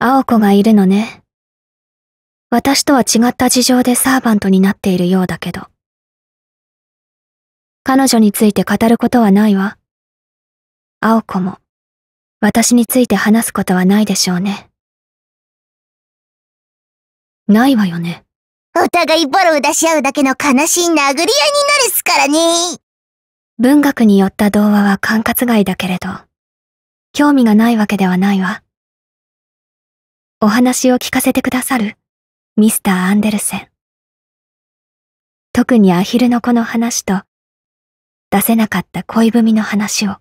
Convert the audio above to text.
青子がいるのね。私とは違った事情でサーバントになっているようだけど。彼女について語ることはないわ。青子も、私について話すことはないでしょうね。ないわよね。お互いボロを出し合うだけの悲しい殴り合いになるっすからね。文学によった童話は管轄外だけれど、興味がないわけではないわ。お話を聞かせてくださる、ミスター・アンデルセン。特にアヒルの子の話と、出せなかった恋文の話を。